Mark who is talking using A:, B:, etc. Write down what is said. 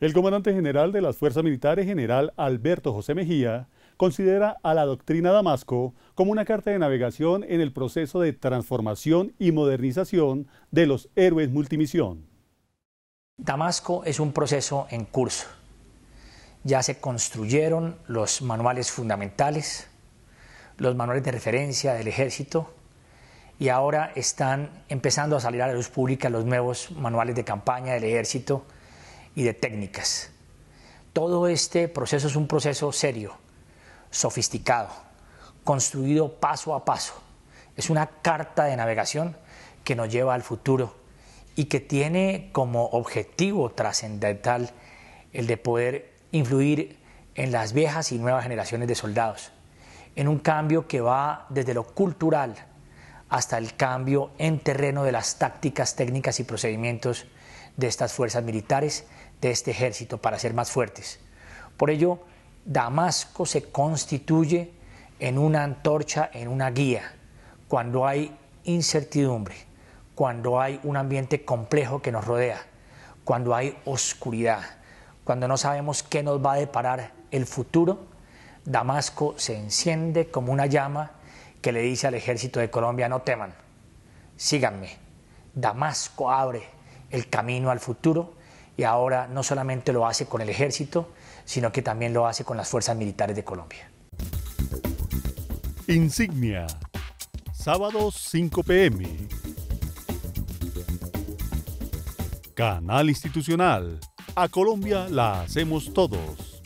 A: El comandante general de las Fuerzas Militares, general Alberto José Mejía, considera a la doctrina Damasco como una carta de navegación en el proceso de transformación
B: y modernización de los héroes multimisión. Damasco es un proceso en curso. Ya se construyeron los manuales fundamentales, los manuales de referencia del ejército y ahora están empezando a salir a la luz pública los nuevos manuales de campaña del ejército y de técnicas. Todo este proceso es un proceso serio, sofisticado, construido paso a paso. Es una carta de navegación que nos lleva al futuro y que tiene como objetivo trascendental el de poder influir en las viejas y nuevas generaciones de soldados, en un cambio que va desde lo cultural hasta el cambio en terreno de las tácticas, técnicas y procedimientos de estas fuerzas militares, de este ejército, para ser más fuertes. Por ello, Damasco se constituye en una antorcha, en una guía, cuando hay incertidumbre, cuando hay un ambiente complejo que nos rodea, cuando hay oscuridad, cuando no sabemos qué nos va a deparar el futuro, Damasco se enciende como una llama que le dice al ejército de Colombia, no teman, síganme. Damasco abre el camino al futuro y ahora no solamente lo hace con el ejército, sino que también lo hace con las fuerzas militares de Colombia. Insignia,
A: sábado 5 pm. Canal institucional. A Colombia la hacemos todos.